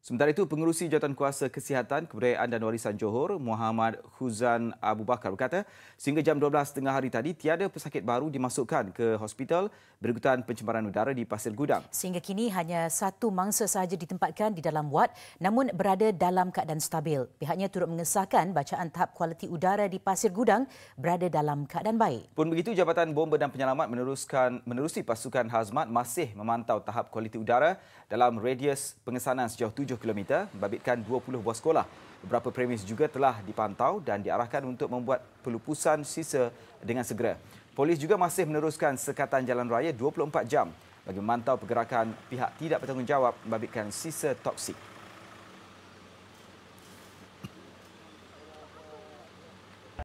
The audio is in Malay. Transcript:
Sementara itu, Pengerusi Kuasa Kesihatan, Kebudayaan dan Warisan Johor, Muhammad Huzan Abu Bakar berkata, sehingga jam 12.30 hari tadi, tiada pesakit baru dimasukkan ke hospital berikutan pencemaran udara di Pasir Gudang. Sehingga kini, hanya satu mangsa sahaja ditempatkan di dalam wad, namun berada dalam keadaan stabil. Pihaknya turut mengesahkan bacaan tahap kualiti udara di Pasir Gudang berada dalam keadaan baik. Pun begitu, Jabatan Bomba dan Penyelamat meneruskan menerusi pasukan hazmat masih memantau tahap kualiti udara dalam radius pengesanan sejauh 7 7km membabitkan 20 buah sekolah. Beberapa premis juga telah dipantau dan diarahkan untuk membuat pelupusan sisa dengan segera. Polis juga masih meneruskan sekatan jalan raya 24 jam bagi memantau pergerakan pihak tidak bertanggungjawab membabitkan sisa toksik.